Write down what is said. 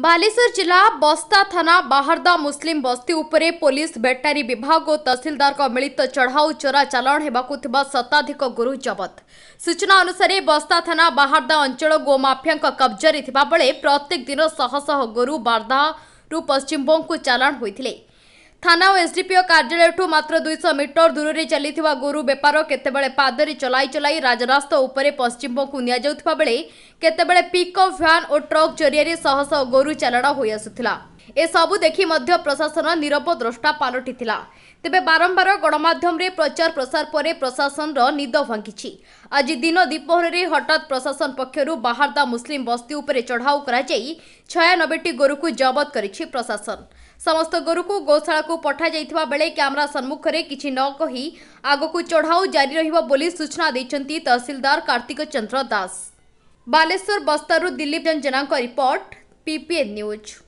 बालेश्वर जिल्ला बस्ता थाना बाहारदा मुस्लिम बस्ती उपरे पुलिस ब्याटारी विभाग तहसलदार मिलित चढाउ चरा चलाण्वेन्थ्यो शताधिक गुरु जबत सूचना अनुसार बस्ता थाना बाह्र अञ्चल गोमाफिया कब्जा थाले प्रत्येक दिन शह श गोरु बर्दा रु पश्चिमबोको चालाणले ଥାନା ଓ ଏସ୍ଡିପିଓ କାର୍ଯ୍ୟାଳୟଠୁ ମାତ୍ର ଦୁଇଶହ ମିଟର ଦୂରରେ ଚାଲିଥିବା ଗୋରୁ ବେପାର କେତେବେଳେ ପାଦରେ ଚଲାଇ ଚଲାଇ ରାଜରାସ୍ତା ଉପରେ ପଶ୍ଚିମବଙ୍ଗକୁ ନିଆଯାଉଥିବା ବେଳେ କେତେବେଳେ ପିକ୍ଅପ୍ ଭ୍ୟାନ୍ ଓ ଟ୍ରକ୍ ଜରିଆରେ ଶହଶହ ଗୋରୁ ଚାଲାଣ ହୋଇଆସୁଥିଲା ए एसबु देखि मध्य प्रशासन निरव द्रष्टा पालटिला तेवेश गणमाधमै प्रचार प्रसार पर प्रशासन र निद भाङिच आज दिन दीपोहरै हटा प्रशासन पक्ष बाहरदा मुसिम बस्ती चढ़ाऊ चढाउ छयानब्बे गोरुको जबत प्रशासन समस्त गोरु गोशाला पठाइ बेला क्यमेरा सम्मुखर कि नक आगको चढ़ाऊ जारी सूचना रहना तहसलदार कार्तिक चंद्र दास बालेर बस्तारू पीपीएन न्यूज